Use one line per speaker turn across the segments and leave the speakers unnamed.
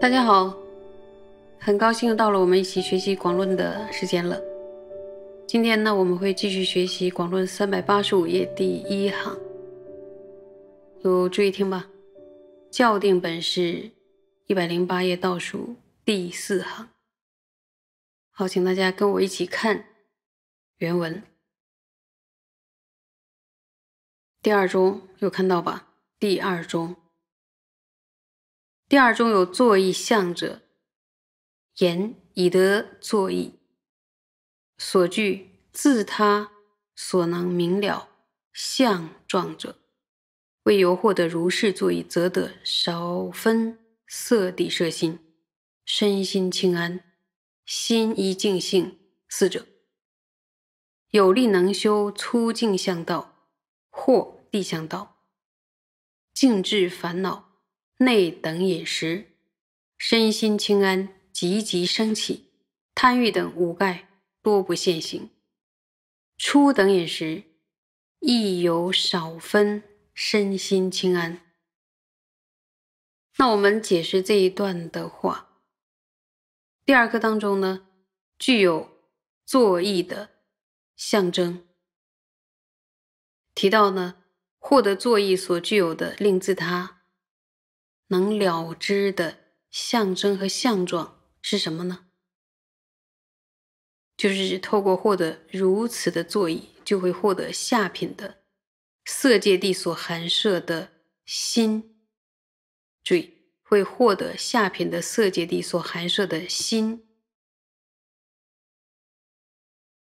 大家好，很高兴又到了我们一起学习广论的时间了。今天呢，我们会继续学习广论三百八十五页第一行，有注意听吧。教定本是。一百零八页倒数第四行，好，请大家跟
我一起看原文。
第二中有看到吧？第二中，第二中有作意向者，言以得作意，所具自他所能明了相状者，未由获得如是作意，则得少分。色底摄心，身心清安，心一静性，四者有力能修粗净向道或地向道，静治烦恼内等饮食，身心清安，积极升起贪欲等五盖多不现行，初等饮食亦有少分，身心清安。那我们解释这一段的话，第二课当中呢，具有坐意的象征，提到呢，获得坐意所具有的令自他能了知的象征和象状是什么呢？就是透过获得如此的坐意，就会获得下品的色界地所含摄的心。会获得下品的色界地所含摄的心，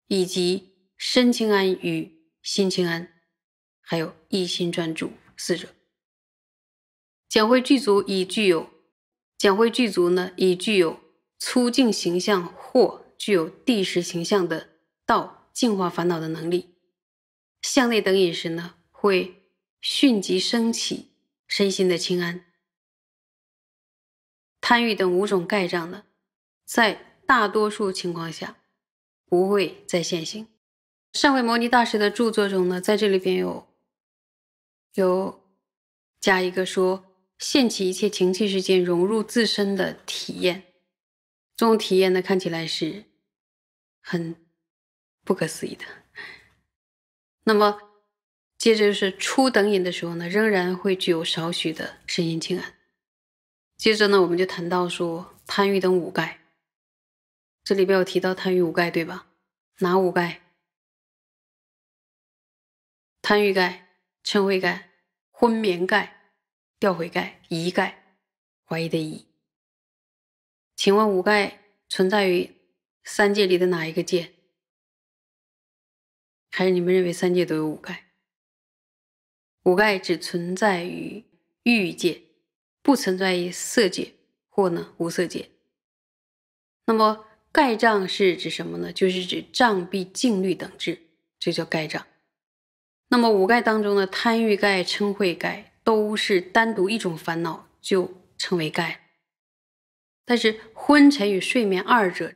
以及身清安与心清安，还有一心专注四者。讲会具足已具有，讲会具足呢已具有粗净形象或具有地时形象的道净化烦恼的能力，向内等饮食呢会迅即升起身心的清安。贪欲等五种盖障的，在大多数情况下不会再现行。上位摩尼大师的著作中呢，在这里边有有加一个说：现起一切情器事件融入自身的体验，这种体验呢，看起来是很不可思议的。那么，接着是初等引的时候呢，仍然会具有少许的身阴清安。接着呢，我们就谈到说贪欲等五盖。这里边有提到贪欲五盖，对吧？哪五盖？贪欲盖、嗔恚盖、昏眠盖、掉悔盖、疑盖，怀疑的疑。请问五盖存在于三界里的哪一个界？还是你们认为三界都有五盖？五盖只存在于欲界。不存在于色界或呢无色界。那么盖障是指什么呢？就是指障壁、净虑等质，这叫盖障。那么五盖当中的贪欲盖、嗔恚盖都是单独一种烦恼就称为盖。但是昏沉与睡眠二者，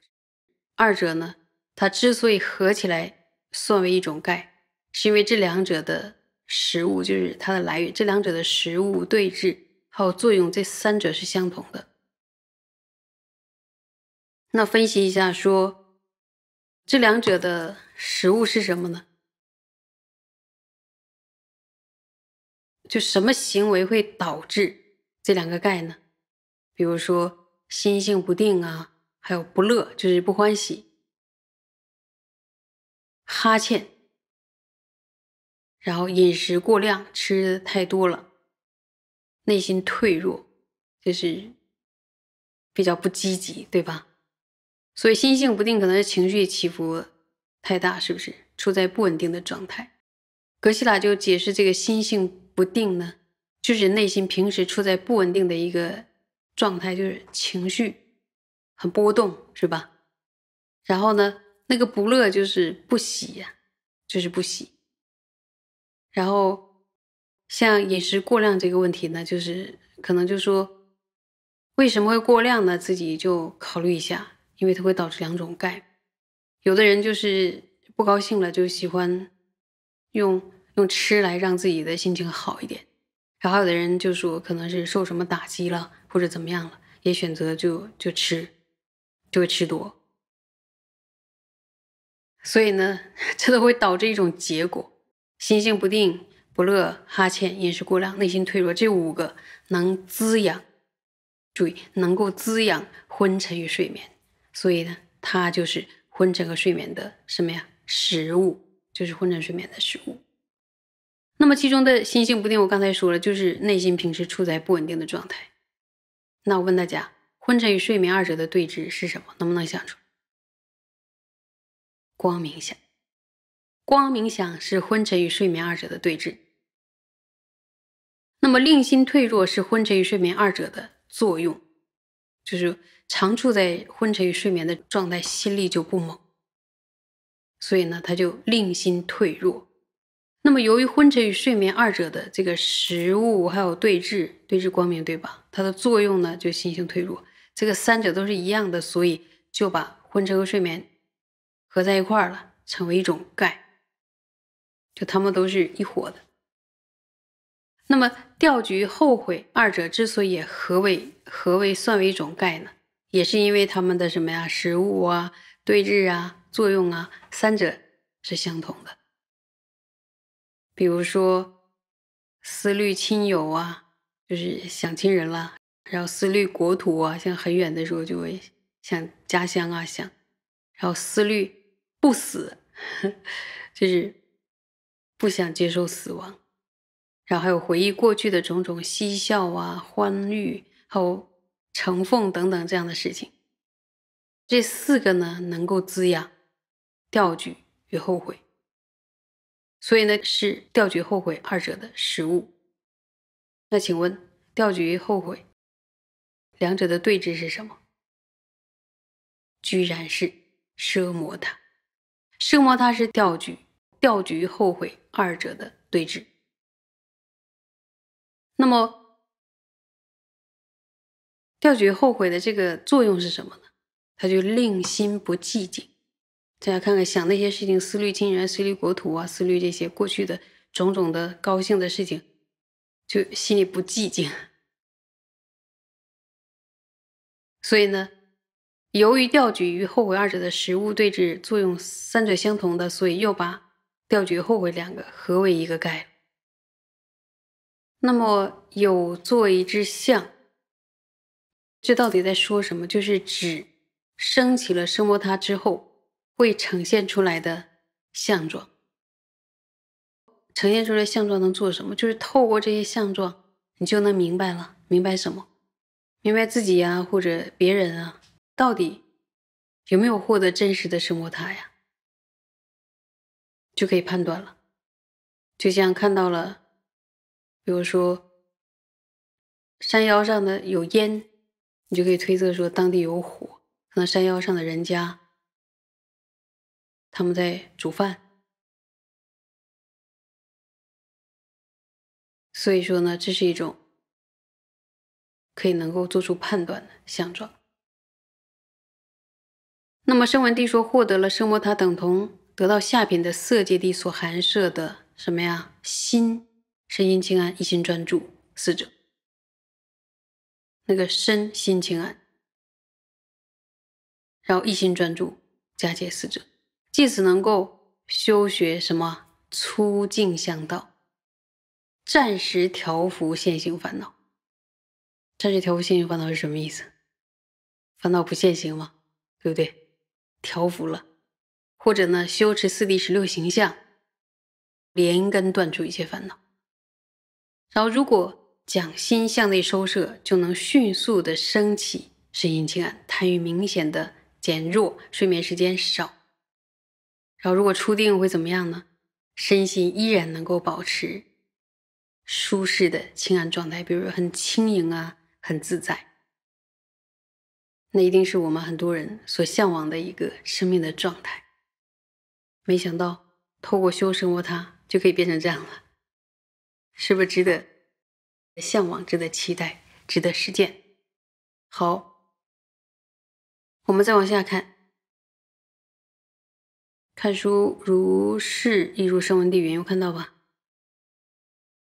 二者呢，它之所以合起来算为一种盖，是因为这两者的食物就是它的来源，这两者的食物对峙。还有作用，这三者是相同的。那分析一下，说
这两者的食物是什么呢？
就什么行为会导致这两个钙呢？比如说，心性不定啊，还有不乐，就是不欢喜，
哈欠，然后饮食
过量，吃的太多了。内心脆弱，就是比较不积极，对吧？所以心性不定，可能是情绪起伏太大，是不是处在不稳定的状态？格西拉就解释，这个心性不定呢，就是内心平时处在不稳定的一个状态，就是情绪很波动，是吧？然后呢，那个不乐就是不喜呀，就是不喜，然后。像饮食过量这个问题呢，就是可能就说为什么会过量呢？自己就考虑一下，因为它会导致两种钙。有的人就是不高兴了，就喜欢用用吃来让自己的心情好一点；，然后有的人就说可能是受什么打击了，或者怎么样了，也选择就就吃，就会吃多。所以呢，这都会导致一种结果：心性不定。不乐、哈欠、饮食过量、内心脆弱，这五个能滋养，注意能够滋养昏沉与睡眠，所以呢，它就是昏沉和睡眠的什么呀？食物，就是昏沉睡眠的食物。那么其中的心性不定，我刚才说了，就是内心平时处在不稳定的状态。那我问大家，昏沉与睡眠二者的对峙是什么？能不能想出光明想。光明想是昏沉与睡眠二者的对峙，那么令心退弱是昏沉与睡眠二者的作用，就是常处在昏沉与睡眠的状态，心力就不猛，所以呢，他就令心退弱。那么由于昏沉与睡眠二者的这个食物还有对峙，对峙光明对吧？它的作用呢，就心性退弱。这个三者都是一样的，所以就把昏沉和睡眠合在一块儿了，成为一种钙。就他们都是一伙的。那么，调局后悔，二者之所以何为何为算为一种概呢？也是因为他们的什么呀？食物啊、对峙啊、作用啊，三者是相同的。比如说，思虑亲友啊，就是想亲人了；然后思虑国土啊，像很远的时候就会想家乡啊想；然后思虑不死，就是。不想接受死亡，然后还有回忆过去的种种嬉笑啊、欢愉还有成凤等等这样的事情，这四个呢能够滋养、吊局与后悔，所以呢是吊局后悔二
者的食物。那请问吊局与后悔
两者的对峙是什么？居然是奢摩他。奢摩他是吊局，吊局后悔。二者的对峙。
那么，
调举后悔的这个作用是什么呢？他就令心不寂静。大家看看，想那些事情，思虑亲人，思虑国土啊，思虑这些过去的种种的高兴的事情，就心里不寂静。所以呢，由于调举与后悔二者的食物对峙作用三者相同的，所以又把。调绝后悔两个合为一个盖。那么有做一只象，这到底在说什么？就是指升起了生活塔之后会呈现出来的相状，呈现出来相状能做什么？就是透过这些相状，你就能明白了，明白什么？明白自己呀，或者别人啊，到底有没有获得真实的生活塔呀？就可以判断了，就像看到了，
比如说山腰上的有烟，你就可以推测说当地有火，可能山腰上的人家他们在煮饭。所以说呢，这是一种可以能够做出判
断的相状。那么圣文帝说获得了圣摩塔等同。得到下品的色界地所含摄的什么呀？心身心清安，一心专注四者。那个身心清安，然后一心专注加解四者，借此能够修学什么粗净相道，暂时调伏现行烦恼。暂时调伏现行烦恼是什么意思？烦恼不现行吗？对不对？调伏了。或者呢，修持四谛十六形象，连根断除一切烦恼。然后，如果将心向内收摄，就能迅速的升起身心清安，贪欲明显的减弱，睡眠时间少。然后，如果初定会怎么样呢？身心依然能够保持舒适的清安状态，比如说很轻盈啊，很自在。那一定是我们很多人所向往的一个生命的状态。没想到，透过修身卧榻就可以变成这样了，是不是值得向往、值得期待、值得实践？
好，我们再往下看。
看书如是亦如声闻地云，有看到吧？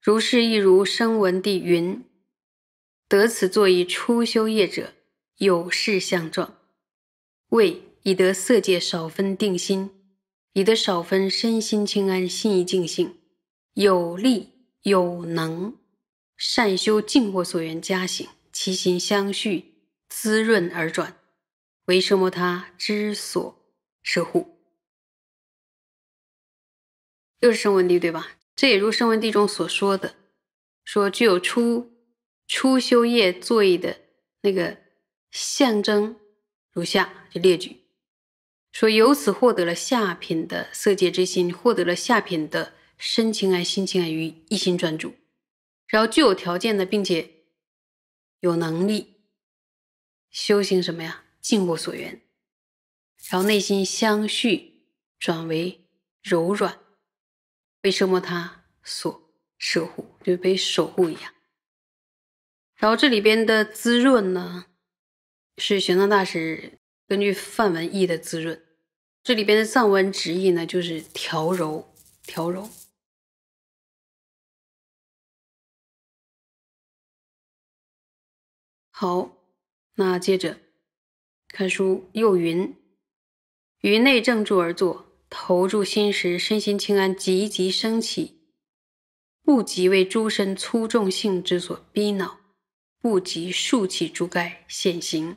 如是亦如声闻地云，得此作以初修业者，有事相状，为以得色界少分定心。以得少分，身心清安，心意静性，有力有能，善修静卧所缘加行，其心相续，滋润而转，为生摩他之所摄护。又是声闻地，对吧？这也如声闻地中所说的，说具有初初修业作业的那个象征，如下就列举。说由此获得了下品的色界之心，获得了下品的深情爱心情爱与一心专注，然后具有条件的并且有能力修行什么呀？尽我所愿，然后内心相续转为柔软。为什么他所守护就被守护一样？然后这里边的滋润呢，是玄奘大师根据梵文译的滋润。这里边的藏文直译呢，就是调柔，调柔。好，那接着看书又云：于内正住而坐，投注心时，身心清安，急急升起，不及为诸身粗重性之所逼恼，不及竖起诸盖显形。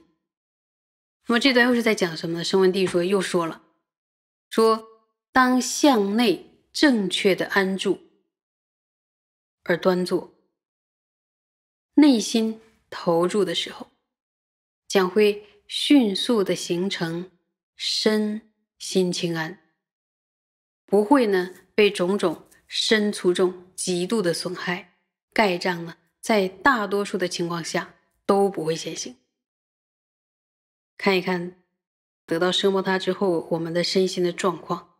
那么这段又是在讲什么呢？声闻地说又说了。说，当向内正确的安住而端坐，内心投注的时候，将会迅速的形成身心清安，不会呢被种种身粗重极度的损害，盖障呢在大多数的情况下都不会显形。看一看。得到生活它之后，我们的身心的状况，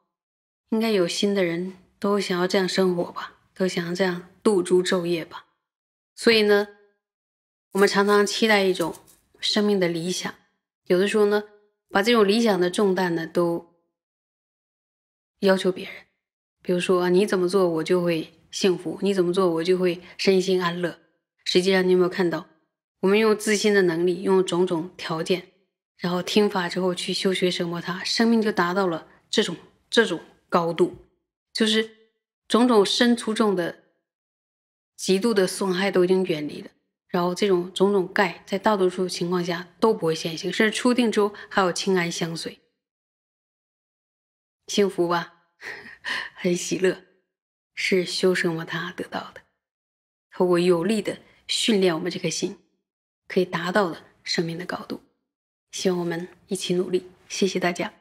应该有心的人都想要这样生活吧，都想要这样度诸昼夜吧。所以呢，我们常常期待一种生命的理想，有的时候呢，把这种理想的重担呢都要求别人，比如说你怎么做我就会幸福，你怎么做我就会身心安乐。实际上，你有没有看到，我们用自心的能力，用种种条件。然后听法之后去修学生摩他，生命就达到了这种这种高度，就是种种深出众的极度的损害都已经远离了。然后这种种种盖在大多数情况下都不会现行，甚至初定之后还有清安相随，幸福吧，很喜乐，是修什么他得到的，透过有力的训练我们这颗心，可以达到了生命的高度。希望我们一起努力，谢谢大家。